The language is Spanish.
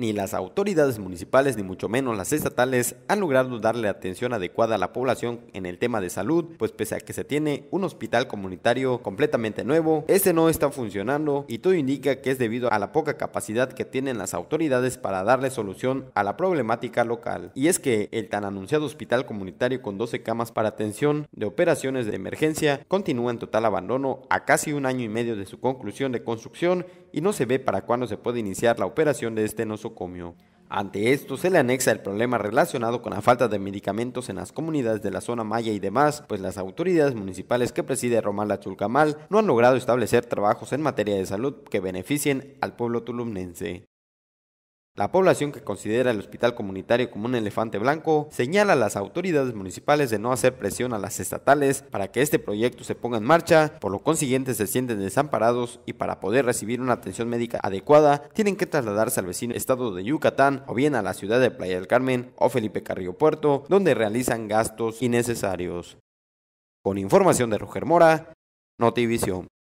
Ni las autoridades municipales, ni mucho menos las estatales, han logrado darle atención adecuada a la población en el tema de salud, pues pese a que se tiene un hospital comunitario completamente nuevo, este no está funcionando y todo indica que es debido a la poca capacidad que tienen las autoridades para darle solución a la problemática local. Y es que el tan anunciado hospital comunitario con 12 camas para atención de operaciones de emergencia continúa en total abandono a casi un año y medio de su conclusión de construcción y no se ve para cuándo se puede iniciar la operación de este nosocomio. Ante esto se le anexa el problema relacionado con la falta de medicamentos en las comunidades de la zona maya y demás, pues las autoridades municipales que preside Román Chulcamal no han logrado establecer trabajos en materia de salud que beneficien al pueblo tulumnense. La población que considera el hospital comunitario como un elefante blanco señala a las autoridades municipales de no hacer presión a las estatales para que este proyecto se ponga en marcha, por lo consiguiente se sienten desamparados y para poder recibir una atención médica adecuada tienen que trasladarse al vecino estado de Yucatán o bien a la ciudad de Playa del Carmen o Felipe Carrillo Puerto, donde realizan gastos innecesarios. Con información de Roger Mora, Notivisión.